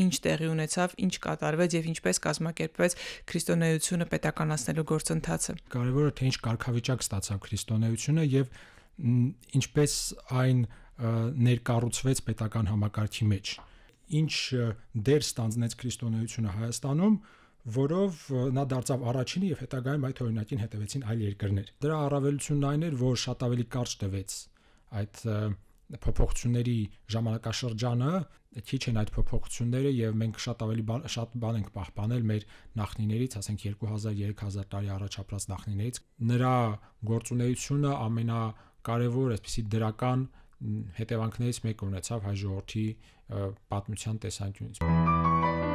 ինչ տեղի ունեցավ, ինչ կատարվեց եւ ինչպես կազմակերպվեց քրիստոնեությունը պետականացնելու գործընթացը։ Կարևորը թե ինչ կարգավիճակ ստացավ քրիստոնեությունը եւ ինչպես այն ներկառուցվեց պետական համակարգի մեջ։ Ինչ դեր ստանձնեց քրիստոնեությունը Հայաստանում, որով նա դարձավ առաջինը եւ հետագայում այդ օրինակին հետևեցին այլ երկրներ։ Դրա առավելությունն այն էր, որ շատ ավելի կարճ տևեց այդ և, փոփոխությունների ժամանակաշրջանը քիչ են այդ փոփոխությունները եւ մենք շատ ավելի բան, շատ բան ենք պահպանել մեր նախնիներից, ասենք 2000-3000 տարի առաջ ապրած նախնիներից։ Նրա գործունեությունը ամենակարևոր, այսպիսի դրական հետևանքներից մեկը ունեցավ հայ ժողովրդի պատմության տեսանկյունից։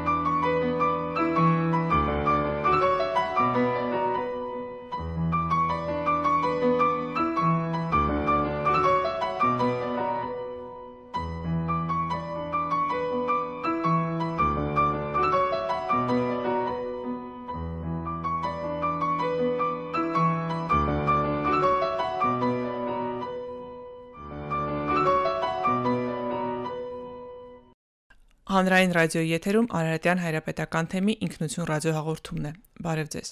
Հանրային ռադիոյի եթերում Արարատյան հայրապետական թեմի ինքնություն ռադիոհաղորդումն է։ Բարև ձեզ։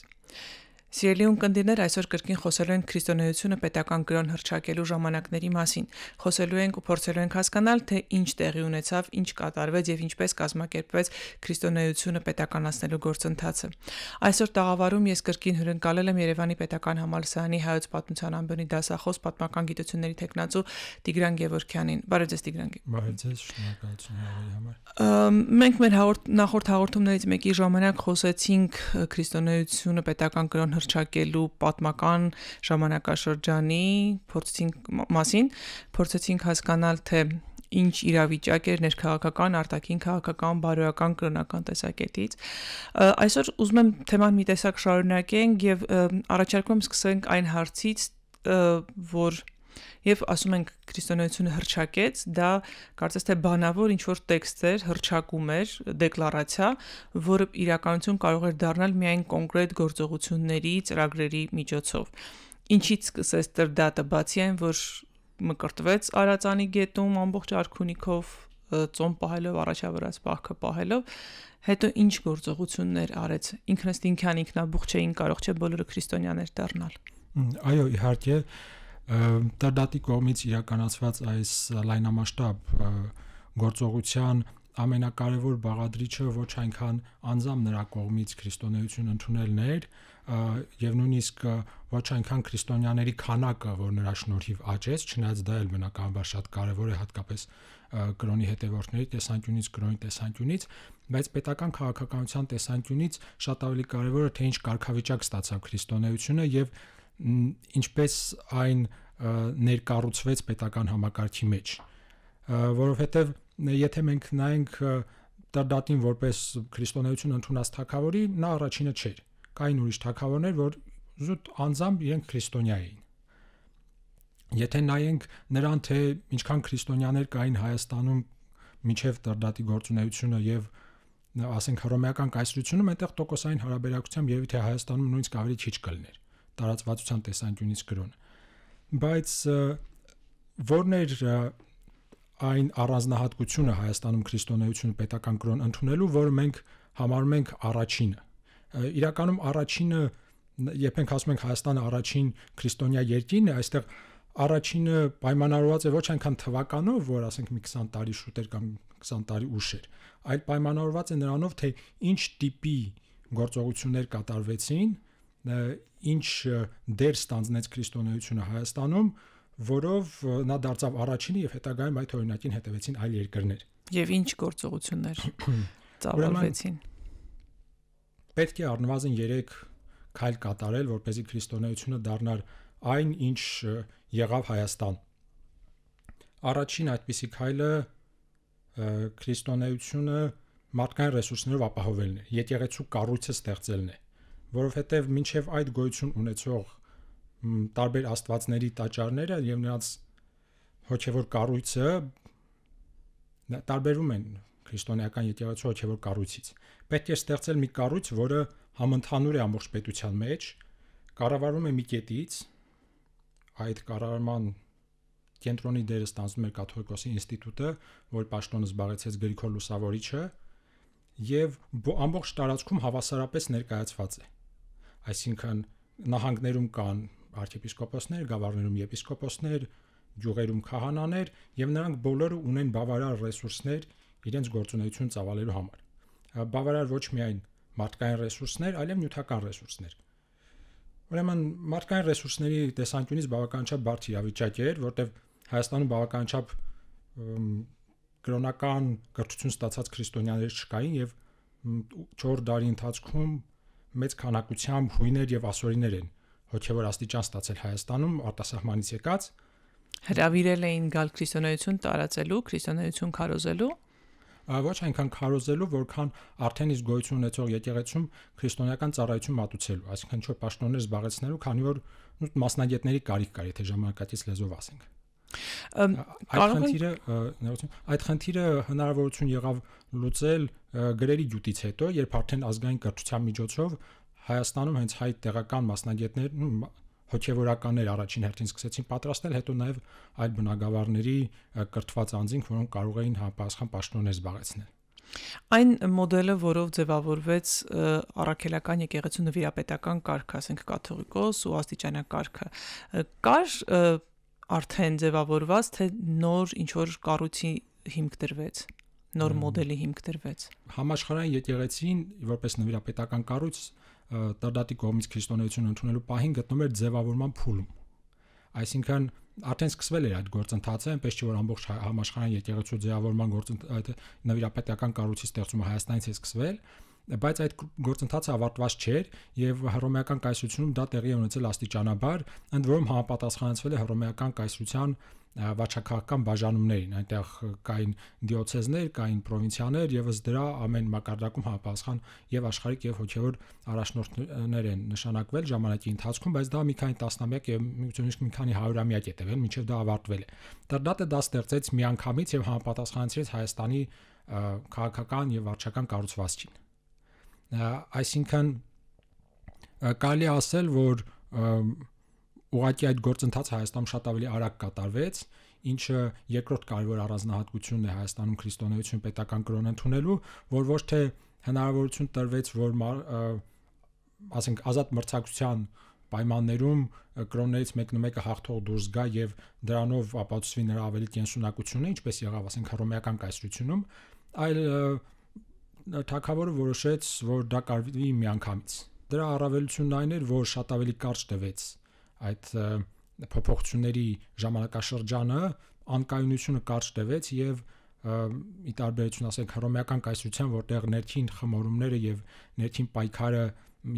Սիրելի ունկնդիրներ, այսօր կրկին խոսելու են քրիստոնեությունը պետական գրոն հրճակելու ժամանակների մասին։ Խոսելու ենք ու փորձելու ենք հասկանալ, թե ինչ տեղի ունեցավ, ինչ կատարվեց եւ ինչպես կազմակերպվեց քրիստոնեությունը պետականացնելու գործընթացը։ Այսօր տաղավարում ես կրկին հյուրընկալել եմ Երևանի Պետական Համալսարանի հայոց պատմության ամբյոնի դասախոս պատմական գիտությունների տեխնացու Տիգրան Գևորքյանին։ Բարև ձեզ Տիգրան։ Բարև ձեզ, շնորհակալություն ավելի համար։ Մենք մեր հաղորդ նախորդ հաղորդումներից մեկի ժամանակ խոսեցինք քրիստոնեությունը պետական գրոն հռչակելու պատմական ժամանակաշրջանի փորձեցինք մասին, փորձեցինք հասկանալ թե ինչ իրավիճակ էր ներքաղաքական, արտաքին քաղաքական, բարոյական, կրոնական տեսակետից։ Այսօր ուզում եմ թեման մի տեսակ շարունակենք եւ առաջարկում եմ սկսենք այն հարցից, որ եւ ասում ենք քրիստոնեությունը հրճակեց, դա կարծես թե բանավոր ինչ որ տեքստ էր, հրճակում էր, դեկլարացիա, որը իրականություն կարող էր դառնալ միայն կոնկրետ գործողությունների, ծրագրերի միջոցով։ Ինչից սկսեց դրդատը բացի այն, որ մկրտվեց Արածանի գետում ամբողջ արքունիքով ծոմ պահելով առաջավրած բախը պահելով հետո ինչ գործողություններ արեց ինքնըստինքյան ինքնաբուխ չէին կարող չէ բոլորը քրիստոնյաներ դառնալ այո իհարկե Տրդատի կողմից իրականացված այս լայնամասշտաբ գործողության ամենակարևոր բաղադրիչը ոչ այնքան անձամ նրա կողմից քրիստոնեություն ընդունելն էր եւ նույնիսկ ոչ այնքան քրիստոնյաների քանակը, որ նրա շնորհիվ աճեց, չնայած դա էլ բնականաբար շատ կարևոր է հատկապես կրոնի հետևորդների տեսանկյունից, կրոնի տեսանկյունից, բայց պետական քաղաքականության տեսանկյունից շատ ավելի կարևոր է թե ինչ կարգավիճակ ստացավ քրիստոնեությունը եւ ինչպես այն ներկառուցվեց պետական համակարգի մեջ որովհետև եթե մենք նայենք դարդատին որպես քրիստոնեություն ընդունած թակավորի նա առաջինը չէր կային ուրիշ թակավորներ որ զուտ անձամբ իրենք քրիստոնյա էին եթե նայենք նրան թե ինչքան քրիստոնյաներ կային Հայաստանում միջև դարդատի գործունեությունը եւ ասենք հռոմեական կայսրությունում այնտեղ տոկոսային հարաբերակցությամբ երևի թե Հայաստանում նույնիսկ ավելի քիչ կլներ տարածվածության տեսանկյունից գրոն։ Բայց որն էր այն առանձնահատկությունը Հայաստանում քրիստոնեություն պետական կրոն ընդունելու, որ մենք համարում ենք առաջինը։ Իրականում առաջինը, երբ ենք ասում ենք Հայաստանը առաջին քրիստոնյա երկիրն է, այստեղ առաջինը պայմանավորված է ոչ այնքան թվականով, որ ասենք մի 20 տարի շուտ էր կամ 20 տարի ուշ էր, այլ պայմանավորված է նրանով, թե ինչ տիպի գործողություններ կատարվեցին ինչ դեր ստանձնեց քրիստոնեությունը Հայաստանում, որով նա դարձավ առաջինը եւ հետագայում այդ օրինակին հետևեցին այլ երկրներ։ Եվ ինչ գործողություններ ծավալվեցին։ Պետք է առնվազն 3 քայլ կատարել, որպեսզի քրիստոնեությունը դառնար այն, ինչ եղավ Հայաստան։ Առաջին այդպիսի քայլը քրիստոնեությունը մարդկային ռեսուրսներով ապահովելն է, եկեղեցու կառույցը ստեղծելն է որովհետև մինչև այդ գոյություն ունեցող տարբեր աստվածների տաճարները եւ նրանց հոգեվոր կառույցը տարբերվում են քրիստոնեական եկեղեցու հոգեվոր կառույցից։ Պետք է ստեղծել մի կառույց, որը համընդհանուր է ամբողջ պետության մեջ, կառավարվում է մի կետից, այդ կառավարման կենտրոնի դերը ստանձնում էր կաթողիկոսի ինստիտուտը, որ պաշտոնը զբաղեցեց Գրիգոր Լուսավորիչը, եւ ամբողջ տարածքում հավասարապես ներկայացված է այսինքն նահանգներում կան arczepiskoposներ, գավառներում եպիսկոպոսներ, գյուղերում քահանաներ եւ նրանք բոլորը ունեն բավարար ռեսուրսներ իրենց գործունեություն ծավալելու համար։ Բավարար ոչ միայն մարդկային ռեսուրսներ, այլև նյութական ռեսուրսներ։ Ուրեմն մարդկային ռեսուրսների տեսանկյունից բավականչափ բարդ իրավիճակ էր, որտեղ Հայաստանում բավականչափ կրոնական կրթություն ստացած քրիստոնյաներ չկային եւ 4 դարի ընթացքում մեծ քանակությամբ հույներ եւ ասորիներ են հոգեվոր աստիճան ստացել Հայաստանում արտասահմանից եկած հրավիրել էին գալ քրիստոնեություն տարածելու, քրիստոնեություն քարոզելու ոչ այնքան քարոզելու, որքան արդեն իսկ գոյություն ունեցող եկեղեցում քրիստոնեական ծառայություն մատուցելու, այսինքն չոր պաշտոններ զբաղեցնելու, քանի որ մասնագետների կարիք կար, եթե ժամանակակից լեզվով ասենք։ Այդ խնդիրը, ներողություն, այդ խնդիրը հնարավորություն եղավ լուծել գրերի դյուտից հետո, երբ արդեն ազգային կրթության միջոցով Հայաստանում հենց հայ տեղական մասնագետներն հոգևորականներ առաջին հերթին սկսեցին պատրաստել, հետո նաև այլ բնակավարների կրթված անձինք, որոնք կարող էին համապատասխան պաշտոններ զբաղեցնել։ Այն մոդելը, որով ձևավորվեց առաքելական եկեղեցու նվիրապետական կարգը, ասենք կաթողիկոս ու աստիճանակ կարգը, կար արդեն ձևավորված, թե նոր ինչ որ կառույցի հիմք դրվեց նոր մոդելի հիմք դրվեց։ Համաշխարհային եկեղեցին որպես նվիրապետական կառույց տարդատի կողմից քրիստոնեություն ընդունելու պահին գտնվում էր ձևավորման փուլում։ Այսինքն արդեն սկսվել էր այդ գործընթացը, այնպես չէ որ ամբողջ համաշխարհային եկեղեցու ձևավորման գործընթացը նվիրապետական կառույցի ստեղծումը Հայաստանից է սկսվել, բայց այդ գործընթացը ավարտված չէր եւ հռոմեական կայսրությունում դա տեղի ունեցել աստիճանաբար, ընդ որում համապատասխանեցվել է հռոմեական կայսրության վարչակարգական բաժանումներին այնտեղ կային դիոցեզներ, կային պրովինցիաներ եւս դրա ամեն մակարդակում համապատասխան եւ աշխարհիկ եւ հոգեոր առաջնորդներ են նշանակվել ժամանակի ընթացքում, բայց դա մի քանի տասնամյակ եւ միությունից մի քանի հարյուրամյակ է տևել, մինչեւ դա ավարտվել է։ Տրդատը դա ստեղծեց միանգամից եւ համապատասխանեցրեց Հայաստանի քաղաքական եւ վարչական կառուցվածքին այսինքն կարելի ասել, որ ուղղակի այդ գործընթացը Հայաստանում շատ ավելի արագ կատարվեց, ինչը երկրորդ կարևոր առանձնահատկությունն է Հայաստանում քրիստոնեություն պետական կրոն ընդունելու, որ ոչ թե հնարավորություն տրվեց, որ ասենք ազատ մրցակցության պայմաններում կրոններից մեկն ու մեկը հաղթող դուրս գա եւ դրանով ապացուցվի նրա ավելի կենսունակությունը, ինչպես եղավ ասենք հռոմեական կայսրությունում, այլ թակավորը որոշեց, որ դա կարվի միանգամից։ Դրա առավելությունն այն էր, որ շատ ավելի կարճ տևեց այդ փոփոխությունների ժամանակաշրջանը, անկայունությունը կարճ տևեց եւ ի տարբերություն ասենք հռոմեական կայսրության, որտեղ ներքին խմորումները եւ ներքին պայքարը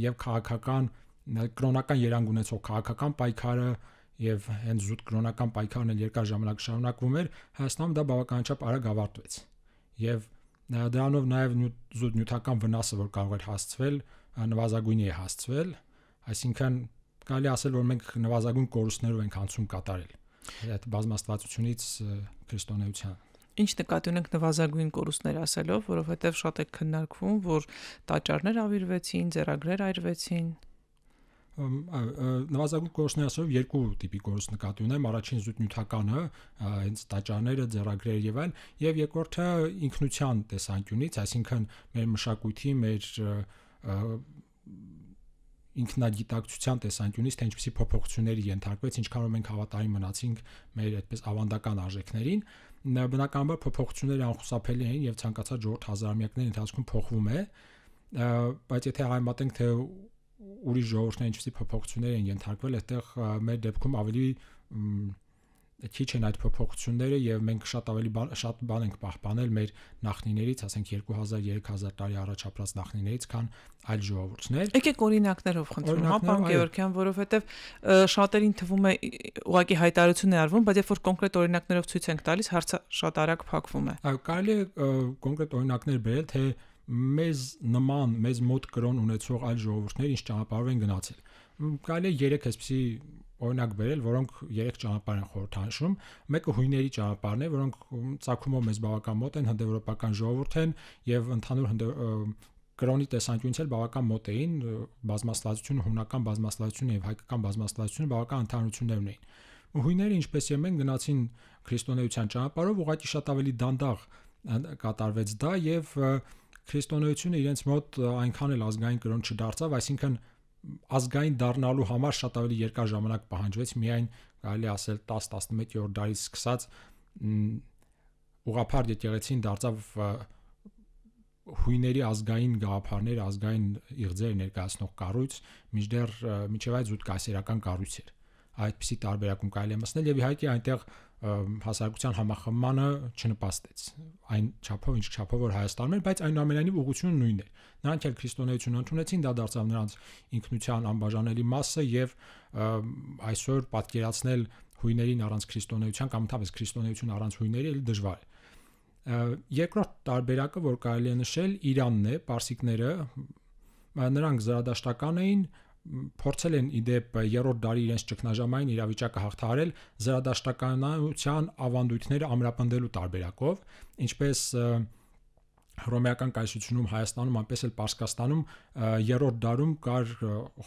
եւ քաղաքական կրոնական երանգ ունեցող քաղաքական պայքարը եւ հենց զուտ կրոնական պայքարն էլ երկար ժամանակ շարունակվում էր, Հայաստանում դա բավականաչափ արագ ավարտվեց։ Եվ դրանով նաև զուտ նյութական վնասը որ կարող էր հասցվել նվազագույնի է հասցվել այսինքն կարելի ասել որ մենք նվազագույն կորուստներով ենք անցում կատարել այդ բազմաստվածությունից քրիստոնեության ինչ նկատի ունենք նվազագույն կորուստներ ասելով, որովհետև շատ է քննարկվում, որ տաճարներ ավիրվեցին, ձեռագրեր այրվեցին նվազագույն կորուստներով երկու տիպի կորուստ նկատի ունեմ առաջին զուտ նյութականը հենց տաճարները ձեռագրերը եւ այլն եւ երկրորդը ինքնության տեսանկյունից այսինքն մեր մշակույթի մեր ինքնագիտակցության տեսանկյունից թե ինչպեսի փոփոխությունների ենթարկվեց, ինչքանով մենք հավատարիմ մնացինք մեր այդպես ավանդական արժեքներին, բնականաբար փոփոխությունները անխուսափելի են եւ ցանկացած ժողովուրդ հազարամյակների ընթացքում փոխվում է, բայց եթե հայմատենք թե ուրիշ ժողովուրդները ինչպեսի փոփոխություններ են ենթարկվել, այդտեղ մեր դեպքում ավելի քիչ են այդ փոփոխությունները եւ մենք շատ ավելի բան, շատ բան ենք պահպանել մեր նախնիներից, ասենք 2000-3000 տարի առաջ ապրած նախնիներից, քան այլ ժողովուրդներ։ Եկեք օրինակներով խնդրում, հա, պարոն Գևորգյան, որովհետեւ շատերին թվում է ուղղակի հայտարարություն է արվում, բայց երբ որ կոնկրետ օրինակներով ցույց ենք տալիս, հարցը շատ արագ փակվում է։ Այո, կարելի է կոնկրետ օրինակներ բերել, թե մեզ նման, մեզ մոտ կրոն ունեցող այլ ժողովուրդներ ինչ ճանապարհով են գնացել։ Կարելի է 3 այսպիսի օրինակ վերել, որոնք 3 ճանապարհ են խորհրդանշում։ Մեկը հույների ճանապարհն է, որոնք ցակումով մեզ բավական մոտ են, հնդեվրոպական ժողովուրդ են եւ ընդհանուր հնդ կրոնի տեսանկյունից էլ բավական մոտ էին բազմաստվածությունը, հունական բազմաստվածությունը եւ հայկական բազմաստվածությունը բավական ընդհանրություններ ունեին։ Ու հույները ինչպես եմ են գնացին քրիստոնեության ճանապարհով, ուղղակի շատ ավելի դանդաղ կատարվեց դա եւ և, և քրիստոնեությունը իրենց մոտ այնքան էլ ազգային կրոն չդարձավ, այսինքն ազգային դառնալու համար շատ ավելի երկար ժամանակ պահանջվեց, միայն կարելի ասել 10-11-րդ դարից սկսած ուղափար եկեղեցին դարձավ հույների ազգային գաղափարներ, ազգային իղձեր ներկայացնող կառույց, միջդեռ միջև այդ զուտ կայսերական կառույց էր։ Այդպիսի տարբերակում կարելի է մտնել եւ իհարկե այնտեղ այն հասարակության համախմբմանը չնպաստեց այն չափով ինչ չափով որ Հայաստանում էր բայց այնուամենայնիվ ուղղությունը նույնն էր նրանք էլ քրիստոնեություն ընդունեցին դա դարձավ նրանց ինքնության անբաժանելի մասը եւ այսօր պատկերացնել հույներին առանց քրիստոնեության կամ ընդհանրապես քրիստոնեություն առանց հույների էլ դժվար է երկրորդ տարբերակը որ կարելի է նշել Իրանն է պարսիկները նրանք զրադաշտական էին փորձել են իդեպ երրորդ դարի իրենց ճգնաժամային իրավիճակը հաղթահարել զրադաշտականության ավանդույթները ամրապնդելու տարբերակով, ինչպես Հռոմեական կայսրությունում Հայաստանում, այնպես էլ Պարսկաստանում երրորդ դարում կար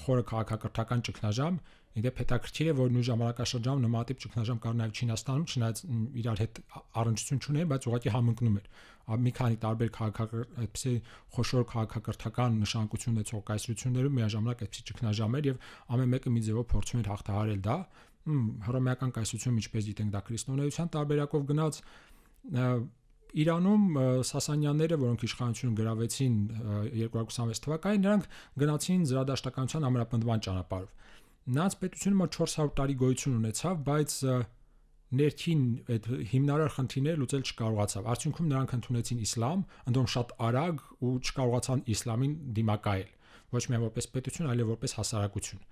խորը քաղաքակրթական ճգնաժամ, Եդեպ հետաքրքիր է, որ նույն ժամանակաշրջանում նմանատիպ ճգնաժամ կար նաև Չինաստանում, չնայած իրար հետ առնչություն չունեին, բայց ուղղակի համընկնում էր։ Մի քանի տարբեր քաղաքական այդպիսի խոշոր քաղաքակրթական նշանակություն ունեցող կայսրություններում միաժամանակ այդպիսի ճգնաժամեր եւ ամեն մեկը մի ձևով փորձում էր հաղթահարել դա։ Հռոմեական կայսրությունը, ինչպես գիտենք, դա քրիստոնեության տարբերակով գնաց Իրանում Սասանյանները, որոնք իշխանություն գրավեցին 226 թվականին, նրանք գնացին զրադաշտականության համապնդման ճանապարհով նրանց պետությունը մոտ 400 տարի գոյություն ունեցավ, բայց ներքին այդ հիմնարար խնդիրները լուծել չկարողացավ։ Արդյունքում նրանք ընդունեցին իսլամ, ընդոմ շատ արագ ու չկարողացան իսլամին դիմակայել ոչ միայն որպես պետություն, այլև որպես հասարակություն։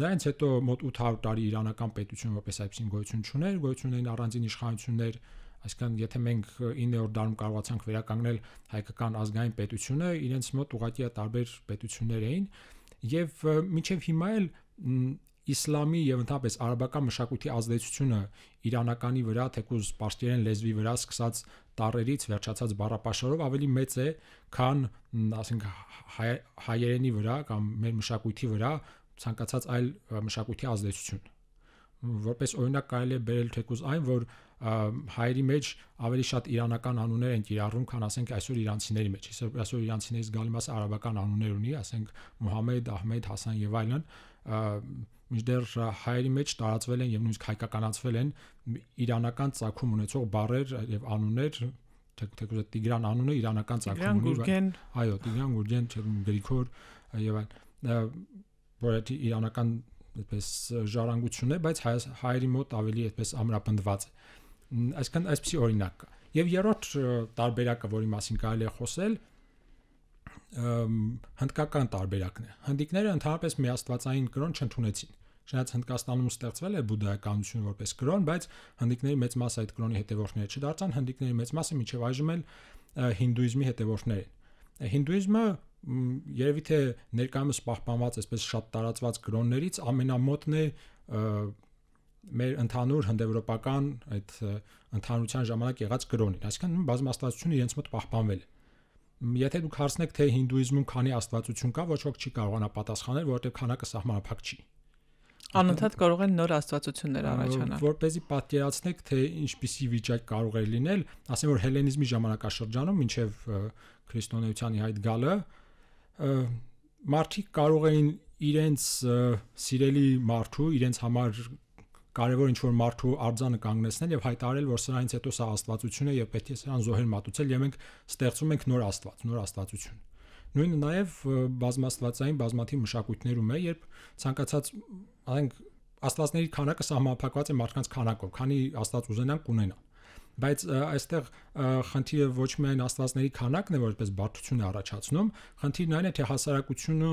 Նրանից հետո մոտ 800 տարի իրանական պետություն որպես այսպեսին գոյություն չուներ, գոյություն ունեն առանձին իշխանություններ, այսինքն եթե մենք 9-րդ դարում կարողացանք վերականգնել հայկական ազգային պետությունը, իրենց մոտ ուղղակի տարբեր պետություններ էին, եւ մինչեւ հիմա էլ իսլամի եւ ընդհանրապես արաբական մշակույթի ազդեցությունը իրանականի վրա, թեկուզ պարսկերեն լեզվի վրա սկսած տարերից վերջացած բառապաշարով ավելի մեծ է, քան ասենք հայ, հայերենի վրա կամ մեր մշակույթի վրա ցանկացած այլ մշակույթի ազդեցություն։ Որպես օրինակ կարելի է բերել թեկուզ այն, որ հայերի մեջ ավելի շատ իրանական անուններ են կիրառվում, քան ասենք այսօր իրանցիների մեջ։ Այսօր իրանցիներից գալի մասը արաբական անուններ ունի, ասենք Մուհամեդ, Ահմեդ, Հասան եւ այլն, այլ միջդեռ հայերի մեջ տարածվել են եւ նույնիսկ հայկականացվել են իրանական ցակում ունեցող բարեր եւ անուններ թեկուզ Տիգրան անունը իրանական ցակում ունի այո Տիգրան Գուրգեն Գրիգոր եւ այլ որը իրանական այդպես ժառանգություն է բայց հայերի մոտ ավելի այդպես ամրապնդված այսինքն այսպեսի օրինակ կա եւ երրորդ տարբերակը որի մասին կարելի է խոսել հնդկական տարբերակն է։ Հնդիկները ընդհանրապես միաստվածային կրոն չընդունեցին։ Չնայած Հնդկաստանում ստեղծվել է բուդայականություն որպես կրոն, բայց հնդիկների մեծ մասը այդ կրոնի հետևորդները չդարձան, հնդիկների մեծ մասը միջև այժմ էլ հինդուիզմի հետևորդներ են։ Հինդուիզմը երևի թե ներկայումս պահպանված այսպես շատ տարածված կրոններից ամենամոտն է մեր ընդհանուր հնդեվրոպական այդ ընդհանրության ժամանակ եղած կրոնին, այսինքն բազմաստվածությունը իրենց մոտ պահպանվել է եթե դուք հարցնեք թե հինդուիզմում քանի աստվածություն կա, ոչ ոք չի կարողանա պատասխանել, որովհետև քանակը սահմանափակ չի։ Անընդհատ կարող են նոր աստվածություններ առաջանալ։ Որ เป զի պատկերացնեք, թե ինչպիսի վիճակ կարող է լինել, ասեմ որ հելենիզմի ժամանակաշրջանում մինչև քրիստոնեության իհայտ գալը մարդիկ կարող էին իրենց սիրելի մարդու, իրենց համար կարևոր ինչ որ մարդու արձանը կանգնեցնել եւ հայտարարել, որ սրանից հետո սա աստվածություն է եւ պետք է սրան զոհեր մատուցել եւ մենք ստեղծում ենք նոր աստված, նոր աստվածություն։ Նույնը նաև բազմաստվածային բազմաթիվ մշակույթներում է, երբ ցանկացած այնք աստվածների քանակը սահմանափակված է մարդկանց քանակով, քանի աստված ուզենան կունենան բայց այստեղ խնդիրը ոչ միայն աստվածների քանակն է որպես բարդություն է առաջացնում, խնդիրն այն է թե հասարակությունը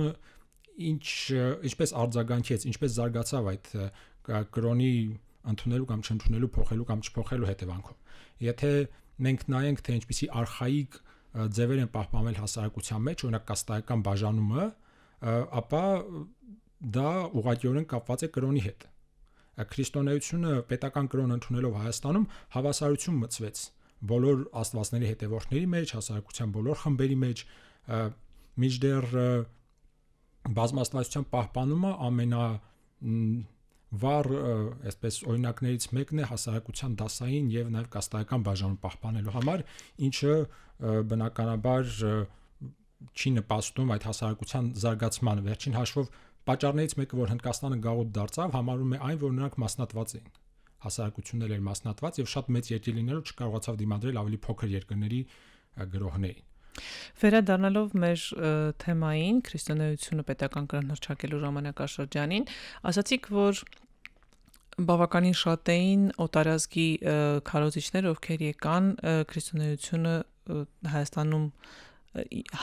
ինչ ինչպես արձագանքեց, ինչպես զարգացավ այդ կրոնի ընդունելու կամ չընդունելու, փոխելու կամ չփոխելու հետևանքով։ Եթե մենք նայենք, թե ինչպիսի արխայիկ ձևեր են պահպանվել հասարակության մեջ, օրինակ կաստայական բաժանումը, ապա դա ուղղակիորեն կապված է կրոնի հետ։ Քրիստոնեությունը պետական կրոն ընդունելով Հայաստանում հավասարություն մցվեց բոլոր աստվածների հետևորդների մեջ, հասարակության բոլոր խմբերի մեջ, միջդեռ բազմաստվածության պահպանումը ամենա վառ այսպես օրինակներից մեկն է հասարակության դասային եւ նաեւ կաստայական բաժանում պահպանելու համար, ինչը բնականաբար չի նպաստում այդ հասարակության զարգացման վերջին հաշվով պատճառներից մեկը որ Հնդկաստանը գաղութ դարձավ, համարում է այն, որ նրանք մասնատված էին հասարակությունն էլ էր մասնատված եւ շատ մեծ երկիր լինելով չկարողացավ դիմադրել ավելի փոքր երկրների գրողներին Վերադառնալով մեր թեմային քրիստոնեությունը պետական կրանհրճակելու ժամանակաշրջանին, ասացիք, որ բավականին շատ էին օտարազգի քարոզիչներ, ովքեր եկան քրիստոնեությունը Հայաստանում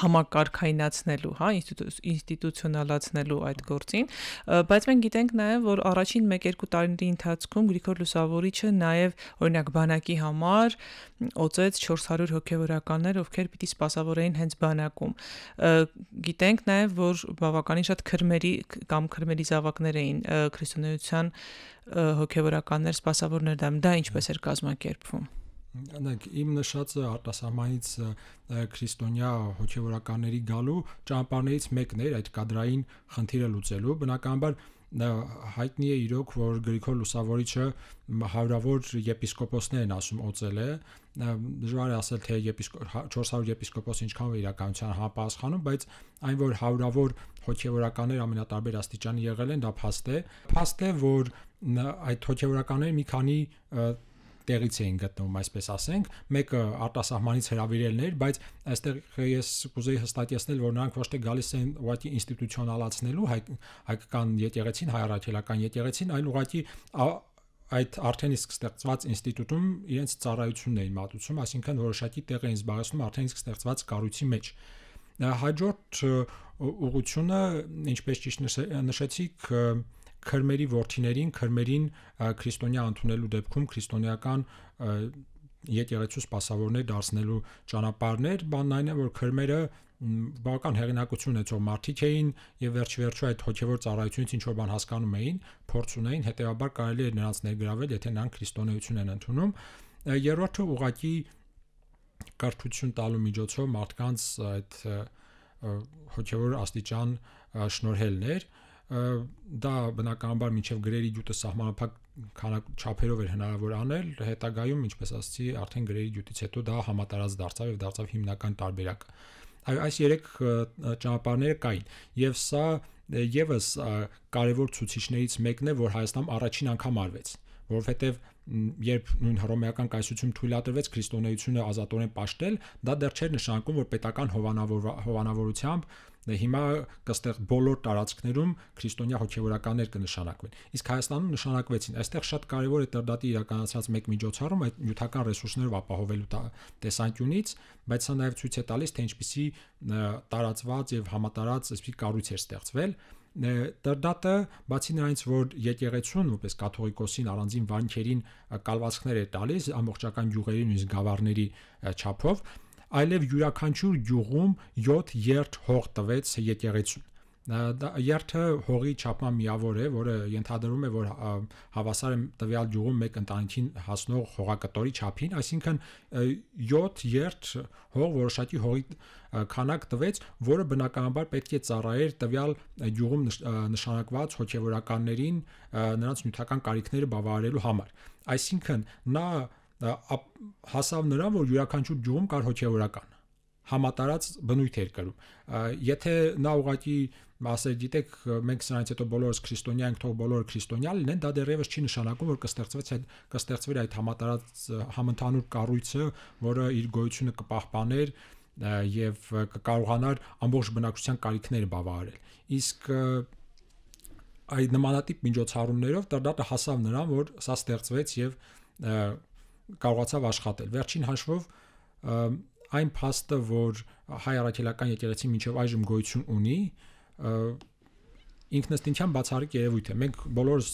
համակարգայնացնելու, հա, ինստիտուցիոնալացնելու այդ գործին, բայց մենք գիտենք նաև, որ առաջին 1-2 տարիների ընթացքում Գրիգոր Լուսավորիչը նաև օրինակ բանակի համար օծեց 400 հոգևորականներ, ովքեր պիտի սպասավորեին հենց բանակում։ Գիտենք նաև, որ բավականին շատ քրմերի կամ քրմերի զավակներ էին քրիստոնեության հոգևորականներ, սպասավորներ դա ինչպես էր կազմակերպվում։ Այնք իմ նշածը արտասահմանից քրիստոնյա հոգևորականների գալու ճամփաներից մեկն էր այդ կադրային խնդիրը լուծելու։ Բնականաբար հայտնի է իրոք, որ Գրիգոր Լուսավորիչը հարյուրավոր եպիսկոպոսներ են ասում օծել է։ Դժվար է ասել, թե եպիսկոպ 400 հա, եպիսկոպոս ինչքան է իրականության համապատասխանում, բայց այն որ հարյուրավոր հոգևորականներ ամենատարբեր աստիճանի եղել են, դա փաստ է։ Փաստ է, որ այդ հոգևորականները մի քանի տեղից էին գտնվում, այսպես ասենք, մեկը արտասահմանից հրավիրելն էր, բայց այստեղ ես կուզեի հստակեցնել, որ նրանք ոչ թե գալիս են ուղղակի ինստիտուցիոնալացնելու հայկական եկեղեցին, հայ առաքելական եկեղեցին, այլ ուղղակի այդ արդեն իսկ ստեղծված ինստիտուտում իրենց ծառայությունն էին մատուցում, այսինքն որոշակի տեղ էին զբաղեցնում արդեն իսկ ստեղծված կառույցի մեջ։ Հաջորդ ուղությունը, ինչպես ճիշտ նշեցիք, նշ, նշ, նշ, նշ, նշ, նշ, նշ, նշ, քրմերի ворթիներին, քրմերին քրիստոնյա ընդունելու դեպքում քրիստոնեական եկեղեցու սպասավորներ դարձնելու ճանապարհներ, բանն այն է, որ քրմերը բավական հեղինակություն ունեցող մարդիկ էին եւ վերջիվերջո այդ հոգեվոր ծառայությունից ինչ որ բան հասկանում էին, փորձ ունեին, հետեւաբար կարելի էր նրանց ներգրավել, եթե նրանք քրիստոնեություն են ընդունում։ Երրորդը ուղակի կրթություն տալու միջոցով մարդկանց այդ հոգեվոր աստիճան շնորհելն էր, դա բնականաբար միջև գրերի դյուտը սահմանափակ չափերով էր հնարավոր անել, հետագայում ինչպես ասացի, արդեն գրերի դյուտից հետո դա համատարած դարձավ եւ դարձավ հիմնական տարբերակը։ Այո, այս երեք ճանապարհները կային եւ սա եւս կարևոր ցուցիչներից մեկն է, որ Հայաստան առաջին անգամ արվեց որովհետև երբ նույն հռոմեական կայսրությունը թույլատրվեց քրիստոնեությունը ազատորեն ապաշտել, դա դեռ չէր նշանակում, որ պետական հովանավոր հովանավորությամբ Դե հիմա կստեղ բոլոր տարածքներում քրիստոնյա հոգևորականներ կնշանակվեն։ Իսկ Հայաստանում նշանակվեցին։ Այստեղ շատ կարևոր է Տրդատի իրականացած մեկ միջոցառում այդ նյութական ռեսուրսներով ապահովելու տեսանկյունից, բայց սա նաև ցույց է տալիս, թե ինչպիսի տարածված եւ համատարած այսպիսի կառույց էր ստեղծվել դրդատը բացի նրանից որ եկեղեցուն որպես կաթողիկոսին առանձին վանքերին կալվածքներ է տալիս ամբողջական յուղերի նույնիսկ գավառների չափով այլև յուրաքանչյուր գյուղում 7 երթ հող տվեց եկեղեցուն երթը հողի չափման միավոր է, որը ենթադրում է, որ հավասար է տվյալ գյուղում մեկ ընտանիքին հասնող հողակտորի չափին, այսինքն 7 երթ հող որոշակի հողի քանակ տվեց, որը բնականաբար պետք է ծառայեր տվյալ գյուղում նշանակված հոգևորականներին նրանց նյութական կարիքները բավարարելու համար։ Այսինքն նա հասավ նրան, որ յուրաքանչյուր ջոում կար հոգեորական համատարած բնույթ էր կրում։ Եթե նա ուղղակի ասել դիտեք մենք սրանից հետո բոլորս քրիստոնյա ենք, թող բոլորը քրիստոնյա լինեն, դա դեռևս չի նշանակում, որ կստեղծվեց այդ կստեղծվեր այդ համատարած համընդհանուր կառույցը, որը իր գոյությունը կպահպաներ և կկարողանար ամբողջ բնակչության կարիքները բավարարել։ Իսկ այդ նմանատիպ միջոցառումներով դա դատը հասավ նրան, որ սա ստեղծվեց եւ և, կարողացավ աշխատել։ Վերջին հաշվով այն փաստը, որ հայ արաքելական եկեղեցին մինչև այժմ գոյություն ունի, ինքնստինքյան բացառիկ երևույթ է։ Մենք բոլորս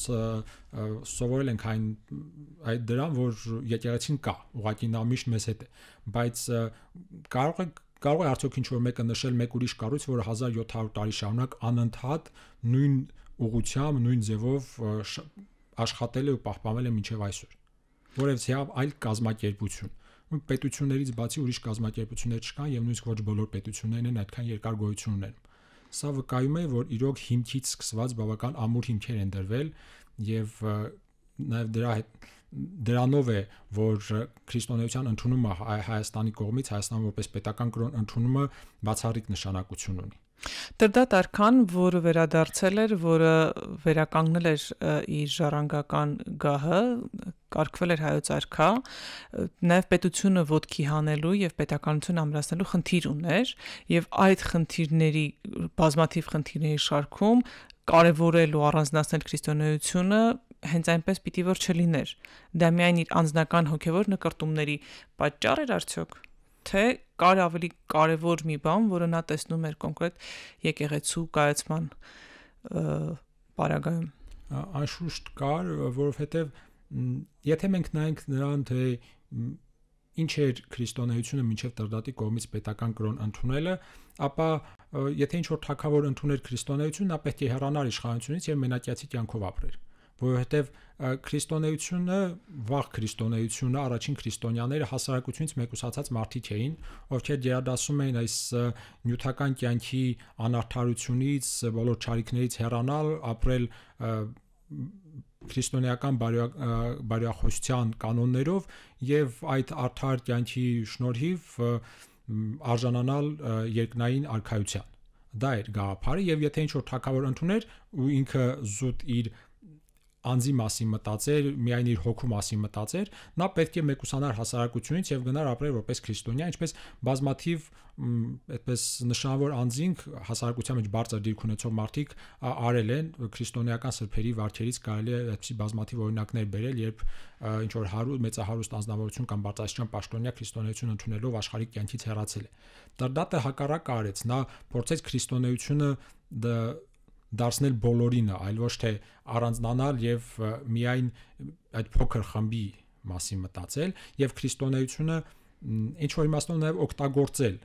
սովորել ենք այն այդ դրան, որ եկեղեցին կա, ուղղակի նա միշտ մեզ հետ է, բայց կարող է կարող է արդյոք ինչ որ մեկը նշել մեկ ուրիշ կառույց, որը 1700 տարի շարունակ անընդհատ նույն ուղությամբ, նույն ձևով աշխատել է ու պահպանվել է մինչև այսօր որևէ այլ կազմակերպություն ու պետություններից բացի ուրիշ կազմակերպություններ չկան եւ նույնիսկ ոչ բոլոր պետություններն են այդքան երկար գոյություն ունեն։ Սա վկայում է, որ իրոք հիմքից սկսված բավական ամուր հիմքեր են դրվել եւ նաեւ դրա հետ դրանով է որ քրիստոնեության ընդունումը Հայաստանի կողմից Հայաստան որպես պետական կրոն ընդունումը բացառիկ նշանակություն ունի Դրդատ արքան, որը վերադարձել էր, որը վերականգնել էր իր ժառանգական գահը, կարգվել էր հայոց արքա, նաև պետությունը ոդքի հանելու եւ պետականություն ամրացնելու խնդիր ուներ եւ այդ խնդիրների բազմաթիվ խնդիրների շարքում կարևորել ու առանձնացնել քրիստոնեությունը հենց այնպես պիտի որ չլիներ։ Դա միայն իր անձնական հոգևոր նկարտումների պատճառ էր արդյոք թե կար ավելի կարևոր մի բան, որը նա տեսնում էր կոնկրետ եկեղեցու կայացման բարագայում։ Անշուշտ կար, որովհետև եթե մենք նայենք նրան, թե ինչ էր քրիստոնեությունը մինչև Տրդատի կողմից պետական կրոն ընդունելը, ապա եթե ինչ որ թակավոր ընդուներ քրիստոնեություն, նա պետք է հեռանար իշխանությունից եւ մենակյացի կյանքով ապրեր որովհետև քրիստոնեությունը, վաղ քրիստոնեությունը, առաջին քրիստոնյաները հասարակությունից մեկուսացած մարդիկ էին, ովքեր դերադասում էին այս նյութական կյանքի անարթարությունից, բոլոր ճարիքներից հեռանալ, ապրել քրիստոնեական բարոյախոսության կանոններով եւ այդ արդար կյանքի շնորհիվ արժանանալ երկնային արքայության։ Դա էր գաղափարը եւ եթե ինչ որ թակավոր ընդուներ ու ինքը զուտ իր անձի մասին մտածեր, միայն իր հոգու մասին մտածեր, նա պետք է մեկուսանար հասարակությունից եւ գնար ապրել որպես քրիստոնյա, ինչպես բազմաթիվ այդպես նշանավոր անձինք հասարակության մեջ բարձր դիրք ունեցող մարդիկ արել են քրիստոնեական սրբերի վարքերից կարելի է այդպիսի բազմաթիվ օրինակներ բերել, երբ ինչ որ հարուստ մեծահարուստ անձնավորություն կամ բարձրաստիճան պաշտոնյա քրիստոնեություն ընդունելով աշխարհի կյանքից հեռացել է։ Դարդատը հակառակը արեց, նա փորձեց քրիստոնեությունը դա դարձնել բոլորինը, այլ ոչ թե առանձնանալ եւ միայն այդ փոքր խմբի մասին մտածել եւ քրիստոնեությունը ինչ որ իմաստով նաեւ օգտագործել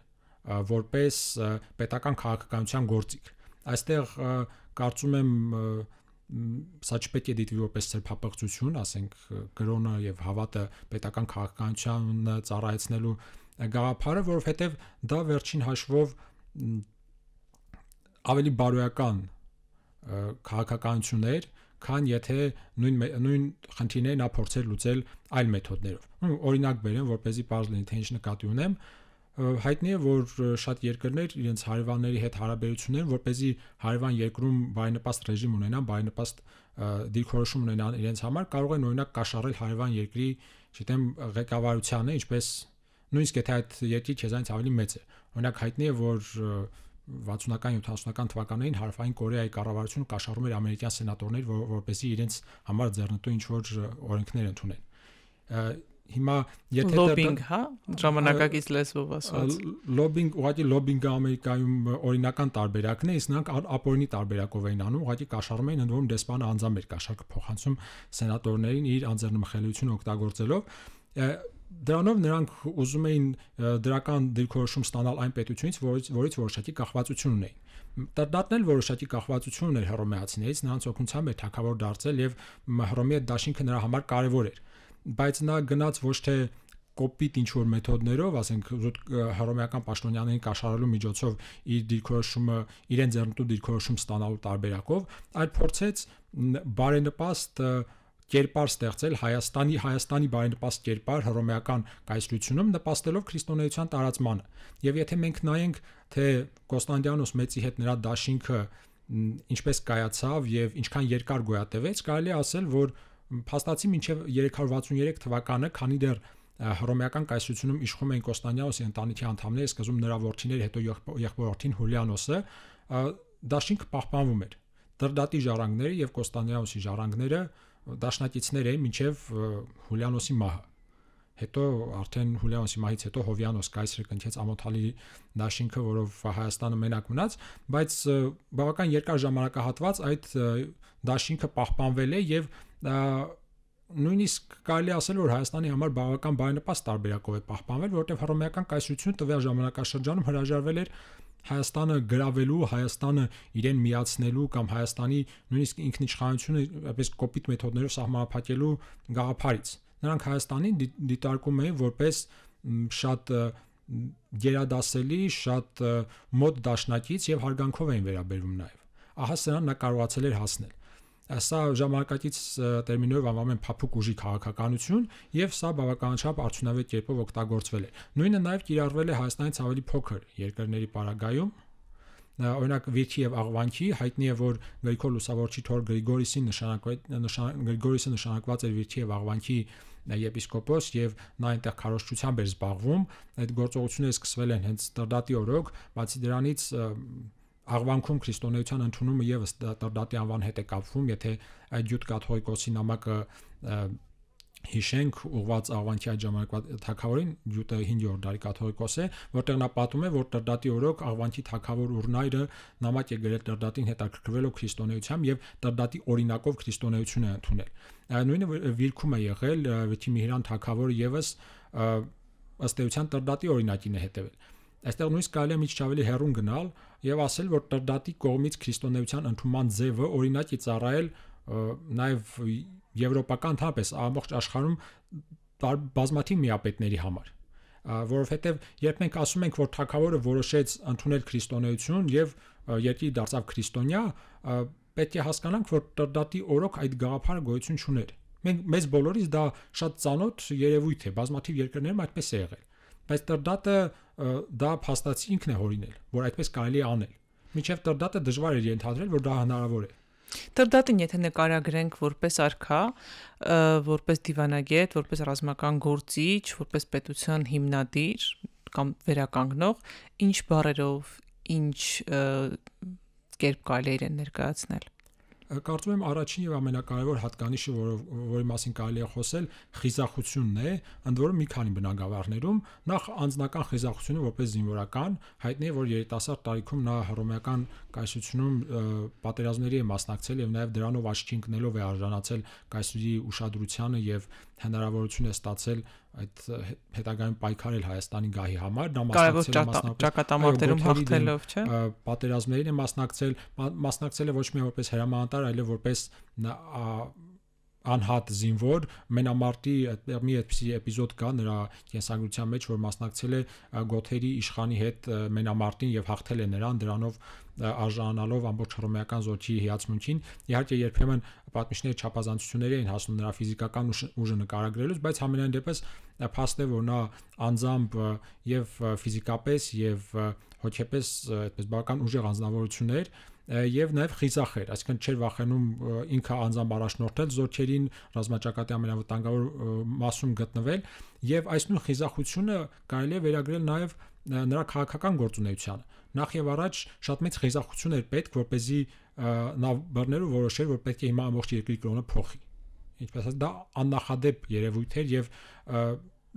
որպես պետական քաղաքականության գործիք։ Այստեղ կարծում եմ սա չպետք է դիտվի որպես ծրփապղծություն, ասենք գրոնը եւ հավատը պետական քաղաքականությանը ծառայեցնելու գաղափարը, որովհետեւ դա վերջին հաշվով ավելի բարոյական քաղաքականություններ, քան եթե նույն նույն խնդիրները նա փորձեր լուծել այլ մեթոդներով։ Օրինակ բերեմ, որպեսզի բարձր լինի թե ինչ նկատի ունեմ, հայտնի է որ շատ երկրներ իրենց հարևանների հետ հարաբերություններ որ เป զի հարևան երկրում բարենպաստ ռեժիմ ունենան, բարենպաստ դիրքորոշում ունենան իրենց համար, կարող են օրինակ կաշառել հարևան երկրի, չգիտեմ, ղեկավարությանը, ինչպես նույնիսկ եթե այդ երկրի քեզանից ավելի մեծ է։ Օրինակ հայտնի է որ 60-ական 70-ական թվականներին հարավային Կորեայի կառավարությունը կաշառում էր ամերիկյան սենատորներ, որ, որպեսզի իրենց համար ձեռնտու ինչ որ օրենքներ ընդունեն։ Հիմա եթե լոբինգ, հա, ժամանակակից լեզվով ասած։ Լոբինգ, ուղղակի լոբինգը Ամերիկայում օրինական տարբերակն է, իսկ նրանք ապօրինի տարբերակով էին անում, ուղղակի կաշառում էին ընդ որում դեսպանը անձամբ էր կաշառքը փոխանցում սենատորներին իր անձեռնմխելիությունը օգտագործելով դրանով նրանք ուզում էին դրական դիրքորոշում ստանալ այն պետությունից, որից որից որոշակի կախվածություն ունեին։ Դատնել որոշակի կախվածություն էր հռոմեացիներից, նրանց օգնությամբ էր թակավոր դարձել եւ հռոմի այդ դաշինքը նրա համար կարեւոր էր։ Բայց նա գնաց ոչ թե կոպիտ ինչ որ մեթոդներով, ասենք հռոմեական պաշտոնյաներին կաշառելու միջոցով իր դիրքորոշումը իրեն ձեռնտու դիրքորոշում ստանալու տարբերակով, այլ փորձեց բարենպաստ կերպար ստեղծել Հայաստանի Հայաստանի բարենպաստ կերպար հռոմեական կայսրությունում նպաստելով քրիստոնեության տարածմանը։ Եվ եթե մենք նայենք, թե Կոստանդիանոս մեծի հետ նրա դաշինքը ինչպես կայացավ եւ ինչքան երկար գոյատևեց, կարելի է ասել, որ փաստացի մինչեւ 363 թվականը, քանի դեռ հռոմեական կայսրությունում իշխում էին Կոստանդիանոսի ընտանիքի անդամները, սկզբում նրա ворթիները, հետո եղբորորդին Հուլիանոսը, դաշինքը պահպանվում էր։ Դրդատի ժառանգները եւ Կոստանդիանոսի ժառանգները դաշնակիցներ էին մինչև Հուլիանոսի մահը։ Հետո արդեն Հուլիանոսի մահից հետո Հովյանոս կայսրը կնչեց ամոթալի դաշինքը, որով Հայաստանը մենակ մնաց, բայց բավական երկար ժամանակահատված այդ դաշինքը պահպանվել է եւ նույնիսկ կարելի ասել որ Հայաստանի համար բավական բարենպաստ տարբերակով է պահպանվել, որովհետև հռոմեական կայսրությունը տվյալ ժամանակաշրջանում հրաժարվել էր Հայաստանը գravelու, Հայաստանը իրեն միացնելու կամ Հայաստանի նույնիսկ ինքնիշխանությունը այնպես կոպիտ մեթոդներով սահմանափակելու գաղափարից։ Նրանք Հայաստանին դիտարկում էին որպես շատ գերադասելի, շատ մոտ դաշնակից եւ հարգանքով էին վերաբերվում նաեւ։ Ահա սրան նա կարողացել էր հասնել։ Սա ժամանակակից տերմինով անվանում են փափուկ ուժի քաղաքականություն եւ սա բավականաչափ արդյունավետ կերպով օգտագործվել է։ Նույնը նաեւ կիրառվել է Հայաստանից ավելի փոքր երկրների պարագայում, օրինակ Վիքի եւ Աղվանքի հայտնի է որ Գրիգոր Լուսավորչի թոր Գրիգորիսի նշանակված նշան Գրիգորիսը նշանակված էր Վիքի եւ Աղվանքի եպիսկոպոս եւ նա այնտեղ քարոշչությամբ էր զբաղվում այդ գործողությունները սկսվել են հենց Տրդատի օրոք բացի դրանից Աղվանքում քրիստոնեության ընդունումը եւս դատի անվան հետ է կապվում, եթե Դյուտ Կաթողիկոսի նամակը հիշենք ուղված Աղվանքի այդ ժամանակվա թակավորին Դյուտը 5-րդ դարի կաթողիկոս է, որտեղ նա պատում է, որ Տրդատի օրոք Աղվանքի թակավոր Ուրնայրը նամակ է գրել Տրդատին հետաքրքրվելով քրիստոնեությամբ եւ Տրդատի օրինակով քրիստոնեությունը ընդունել։ Նույնը վիրքում է եղել Վիթիմիհրան թակավորը եւս ըստ էության Տրդատի օրինակին է հետևել։ Այստեղ նույնիսկ կարելի է մի քիչ ավելի հեռուն գնալ եւ ասել, որ տրդատի կողմից քրիստոնեության ընդունման ձևը օրինակ է ծառայել նաեւ եվրոպական ընդհանրապես ամբողջ աշխարհում բազմաթիվ միապետների համար որովհետև երբ մենք ասում ենք, որ Թագավորը որոշեց ընդունել քրիստոնեություն եւ երկիրը դարձավ քրիստոնյա, պետք է հասկանանք, որ տրդատի օրոք այդ գաղափարը գոյություն չուներ։ Մենք մեզ բոլորիս դա շատ ծանոթ երևույթ է, բազմաթիվ երկրներում այդպես է եղել։ Բայց տրդատը դա փաստացի ինքն է հորինել, որ այդպես կարելի է անել։ Միջև դրդատը դժվար էր ենթադրել, որ դա հնարավոր է։ Դրդատին եթե նկարագրենք որպես արքա, որպես դիվանագետ, որպես ռազմական գործիչ, որպես պետության հիմնադիր կամ վերականգնող, ինչ բարերով, ինչ կերպ կարելի է ներկայացնել Կարծում եմ առաջին եւ ամենակարևոր հատկանիշը, որով որի մասին կարելի է խոսել, խիզախությունն է, ընդ որում մի քանի բնագավառներում նախ անձնական խիզախությունը որպես զինվորական, հայտնի է, որ երիտասարդ տարիքում նա հռոմեական կայսրությունում պատերազմների է մասնակցել եւ նաեւ դրանով աչքի ընկնելով է արժանացել կայսրի ուշադրությանը եւ հնարավորություն է ստացել այդ հետագայում պայքարել Հայաստանի գահի համար, դա մասնակցել մասնակցել ճակատամարտերում հաղթելով, չէ՞։ Պատերազմներին է մասնակցել, մասնակցել է ոչ միայն որպես հրամանատար, այլև որպես անհատ զինվոր մենամարտի մի այդպիսի էպիզոդ կա նրա կենսագրության մեջ որ մասնակցել է գոթերի իշխանի հետ մենամարտին եւ հաղթել է նրան դրանով արժանանալով ամբողջ հռոմեական զորքի հիացմունքին, իհարկե երբեմն պատմիչները չափազանցությունների էին հասնում նրա ֆիզիկական ուժը նկարագրելուց, բայց ամենայն դեպս փաստ է, որ նա անձամբ եւ ֆիզիկապես եւ հոգեպես այդպես բավական ուժեղ անձնավորություն էր եւ նաեւ խիզախ էր, այսինքն չէր վախենում ինքը անձամբ առաջնորդել զորքերին ռազմաճակատի ամենավտանգավոր մասում գտնվել եւ այս նույն խիզախությունը կարելի է վերագրել նաեւ նրա քաղաքական գործունեությանը նախ եւ առաջ շատ մեծ խիզախություն էր պետք, որ เป զի նա բռները որոշեր, որ պետք է հիմա ամբողջ երկրի կրոնը փոխի։ Ինչպես դա աննախադեպ երևույթ էր եւ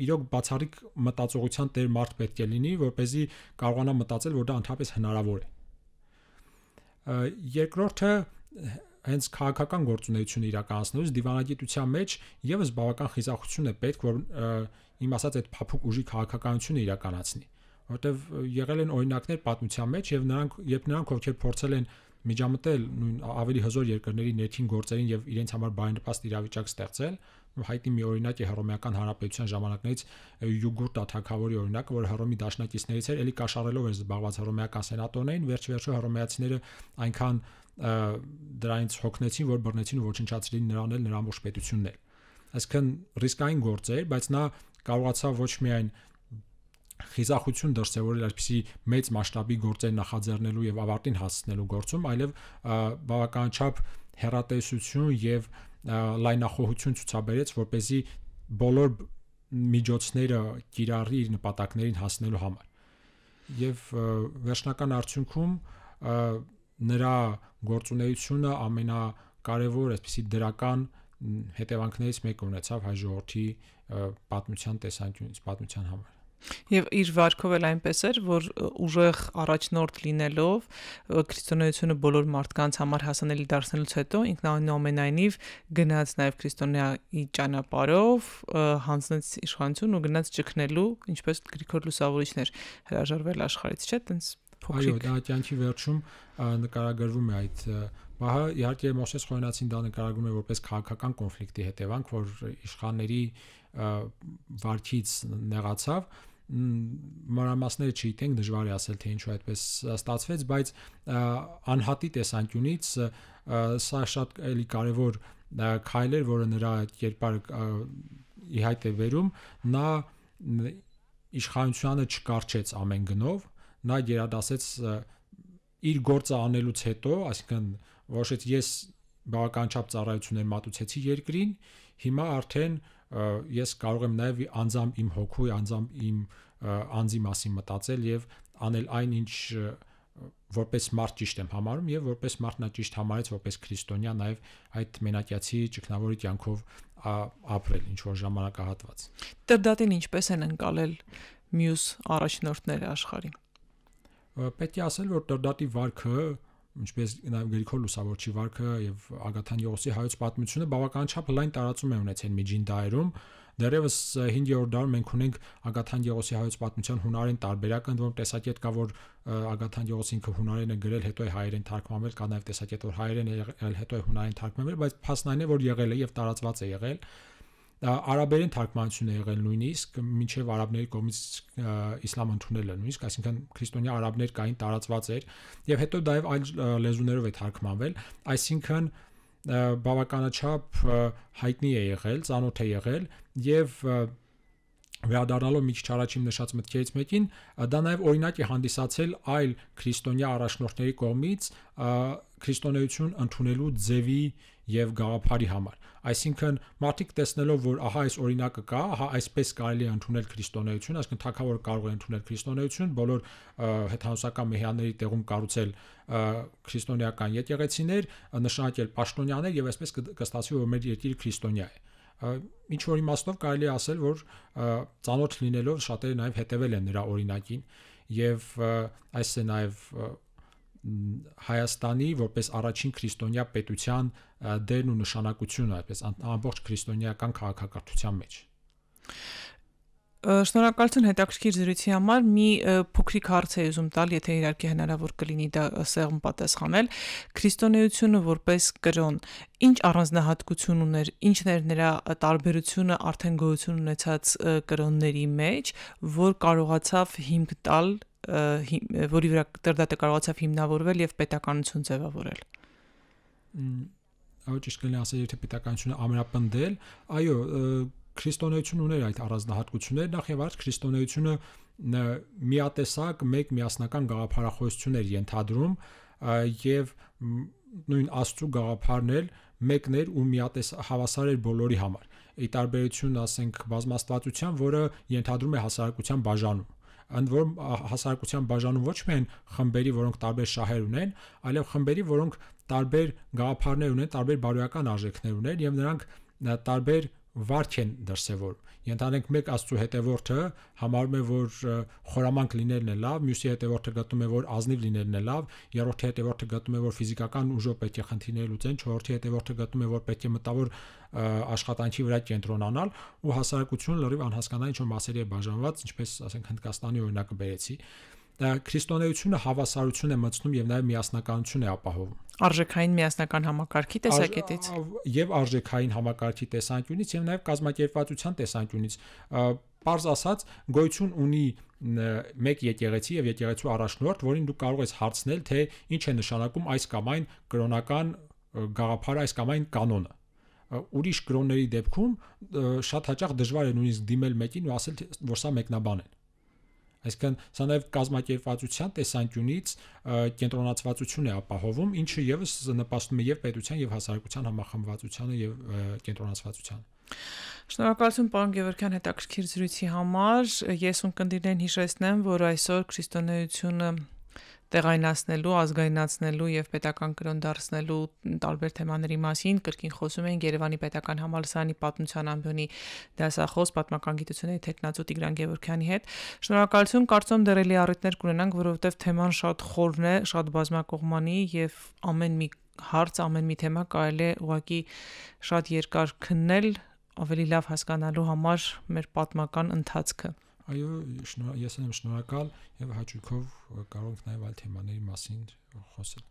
իրոք բացառիկ մտածողության տեր մարդ պետք է լինի, որ เป զի կարողանա մտածել, որ դա ընդհանրապես հնարավոր է։ Երկրորդը հենց քաղաքական գործունեությունը իրականացնելուց դիվանագիտության մեջ եւս բավական խիզախություն է պետք, որ իմ ասած այդ փափուկ ուժի քաղաքականությունը իրականացնի որովհետև եղել են օրինակներ պատմության մեջ եւ նրանք երբ նրանք ովքեր փորձել են միջամտել նույն ավելի հզոր երկրների ներքին գործերին եւ իրենց համար բարենպաստ իրավիճակ ստեղծել հայտի մի օրինակ է հռոմեական հանրապետության ժամանակներից յուգուրտա թակավորի օրինակը, որ հռոմի դաշնակիցներից էր, ելի կաշառելով էր զբաղված հռոմեական սենատորներին, վերջ-վերջո հռոմեացիները այնքան դրանից հոգնեցին, որ բռնեցին ու ոչնչացրին նրան էլ նրա ամբողջ պետությունն էլ։ Այսինքն ռիսկային գործ էր, բայց նա կարողացավ ոչ միայն խիզախություն դրսևորել այսպիսի մեծ մասշտաբի գործեր նախաձեռնելու եւ ավարտին հասցնելու գործում, այլև բավականաչափ հերատեսություն եւ լայնախոհություն ցուցաբերեց, որ เป զի բոլոր միջոցները կիրառի իր նպատակներին հասնելու համար։ Եվ վերջնական արդյունքում նրա գործունեությունը ամենակարևոր, այսպիսի դրական հետևանքներից մեկը ունեցավ հայ ժողովրդի պատմության տեսանկյունից, պատմության համար։ Եվ իր վարկով էլ այնպես էր, որ ուժեղ առաջնորդ լինելով քրիստոնեությունը բոլոր մարդկանց համար հասանելի դարձնելուց հետո ինքն այնուամենայնիվ գնաց նաև քրիստոնեայի ճանապարով, հանձնեց իշխանություն ու գնաց ճգնելու, ինչպես Գրիգոր Լուսավորիչն էր հրաժարվել աշխարից, չէ՞, տենց փոքրիկ։ Այո, դա ճանչի վերջում նկարագրվում է այդ Բահա իհարկե Մոշես Խորենացին դա նկարագրում է որպես քաղաքական կոնֆլիկտի հետևանք, որ իշխանների վարքից նեղացավ մանրամասները չգիտենք, դժվար է ասել թե ինչու այդպես ստացվեց, բայց անհատի տեսանկյունից սա շատ էլի կարևոր քայլ էր, որը նրա կերպարը իհայտ է վերում, նա իշխանությունը չկարչեց ամեն գնով, նա գերադասեց իր գործը անելուց հետո, այսինքն որոշեց ես բավականաչափ ծառայություններ մատուցեցի երկրին, հիմա արդեն ես կարող եմ նաև անձամբ իմ հոգու, անձամբ իմ անձի մասին մտածել եւ անել այն ինչ որպես մարդ ճիշտ եմ համարում եւ որպես մարդ նա ճիշտ համարեց որպես քրիստոնյա նաև այդ մենակյացի ճգնավորի կյանքով ապրել ինչ որ ժամանակահատված։ Տերդատին ինչպես են անցալել մյուս առաջնորդները աշխարհին։ Պետք է ասել, որ Տերդատի վարկը ինչպես նաև Գրիգոր Լուսավորչի վարկը եւ Ագաթան Յողոսի հայոց պատմությունը բավական չափ լայն տարածում է ունեցել միջին դայերում։ Դերևս 5-րդ դարում մենք ունենք Ագաթան Յողոսի հայոց պատմության հունարեն տարբերակը, ընդ որում տեսակետ կա, որ Ագաթան Յողոսը ինքը հունարեն է գրել, հետո է հայերեն թարգմանվել, կա նաև տեսակետ, որ հայերեն է եղել, հետո է հունարեն թարգմանվել, բայց փաստն այն է, որ եղել է եւ տարածված է եղել։ եղ արաբերեն թարգմանություն է եղել նույնիսկ մինչև արաբների կողմից իսլամ ընդունելը նույնիսկ այսինքն քրիստոնյա արաբներ կային տարածված էր եւ հետո դա եւ այլ լեզուներով է թարգմանվել այսինքն բավականաչափ հայտնի է եղել ծանոթ է եղել եւ վերադառնալով միջիչ առաջին նշած մտքերից մեկին, դա նաև օրինակ է հանդիսացել այլ քրիստոնյա առաջնորդների կողմից քրիստոնեություն ընդունելու ձևի եւ գաղափարի համար։ Այսինքն մարդիկ տեսնելով, որ ահա այս օրինակը կա, ահա այսպես կարելի է ընդունել քրիստոնեություն, այսինքն թակավորը կարող է ընդունել քրիստոնեություն, բոլոր հետհանուսական մեհյանների տեղում կառուցել քրիստոնեական եկեղեցիներ, նշանակել պաշտոնյաներ եւ այսպես կստացվի, որ մեր երկիրը քրիստոնյա է ինչ որ իմաստով կարելի է ասել, որ ծանոթ լինելով շատերը նաև հետևել են նրա օրինակին եւ այս է նաև Հայաստանի որպես առաջին քրիստոնյա պետության դերն ու նշանակությունը, այսպես ամբողջ քրիստոնեական քաղաքակրթության մեջ։ Շնորհակալություն հետաքրքիր զրույցի համար։ Մի փոքրիկ հարց է ուզում տալ, եթե իհարկե հնարավոր կլինի դա սեղմ պատասխանել։ Քրիստոնեությունը որպես կրոն ինչ առանձնահատկություն ուներ, ինչն էր նրա տարբերությունը արդեն գոյություն ունեցած կրոնների մեջ, որ կարողացավ հիմք տալ որի վրա տրդատը կարողացավ հիմնավորվել եւ պետականություն ձևավորել։ Այո, ճիշտ կլինի ասել, եթե պետականությունը ամրապնդել, այո, քրիստոնեություն ուներ այդ առանձնահատկությունները, նախ եւ առաջ քրիստոնեությունը միատեսակ մեկ միասնական գաղափարախոսություն էր ենթադրում եւ նույն աստծո գաղափարն էլ մեկն էր ու միատես հավասար էր բոլորի համար։ Ի տարբերություն, ասենք, բազմաստվածության, որը ենթադրում է հասարակության բաժանում ընդ որում հասարակության բաժանում ոչ միայն խմբերի, որոնք տարբեր շահեր ունեն, այլև խմբերի, որոնք տարբեր գաղափարներ ունեն, տարբեր բարոյական արժեքներ ունեն եւ նրանք տարբեր վարք են դրսևորում։ Ենթանենք մեկ աստծո հետևորդը համարում է, որ խորամանկ լինելն է լավ, մյուսի հետևորդը գտնում է, որ ազնիվ լինելն է լավ, երրորդի հետևորդը գտնում է, որ ֆիզիկական ուժով պետք է խնդիրները լուծեն, չորրորդի հետևորդը գտնում է, որ պետք է մտավոր աշխատանքի վրա կենտրոնանալ ու հասարակությունը լրիվ անհասկանալի ինչ-որ մասերի է բաժանված, ինչպես ասենք Հնդկաստանի օրինակը բերեցի քրիստոնեությունը հավասարություն է մտցնում եւ նաեւ միասնականություն է ապահովում արժեքային միասնական համակարգի տեսակետից եւ արժեքային համակարգի տեսանկյունից եւ նաեւ կազմակերպվածության տեսանկյունից Պարզ ասած, գոյություն ունի մեկ եկեղեցի եւ եկեղեցու առաջնորդ, որին դու կարող ես հարցնել, թե ինչ է նշանակում այս կամ այն կրոնական գաղափարը, այս կամ այն կանոնը ուրիշ կրոնների դեպքում շատ հաճախ դժվար է նույնիսկ դիմել մեկին ու ասել որ սա մեկնաբան է Այսինքն սա նաև կազմակերպվածության տեսանկյունից կենտրոնացվածություն է ապահովում, ինչը եւս նպաստում է եւ պետության եւ հասարակության համախմբվածությանը եւ կենտրոնացվածությանը։ Շնորհակալություն պարոն Գևորքյան հետաքրքիր զրույցի համար։ Ես ունկնդիրներին հիշեցնեմ, որ այսօր քրիստոնեությունը տեղայնացնելու, ազգայնացնելու եւ պետական կրոն դարձնելու տարբեր թեմաների մասին կրկին խոսում են Երևանի պետական համալսարանի պատմության ամբիոնի դասախոս պատմական գիտությունների տեխնացու Տիգրան Գևորքյանի հետ։ Շնորհակալություն, կարծում դեռ էլի առիթներ կունենանք, որովհետեւ թեման շատ խորն է, շատ բազմակողմանի եւ ամեն մի հարց, ամեն մի թեմա կարելի է ուղղակի շատ երկար քննել, ավելի լավ հասկանալու համար մեր պատմական ընթացքը։ Այո, ես եմ շնորհակալ եւ հաճույքով կարող ենք նաեւ այլ թեմաների մասին խոսել։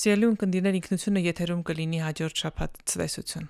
Սիրելի ունկնդիրներ, ինքնությունը եթերում կլինի հաջորդ շաբաթ ցտեսություն։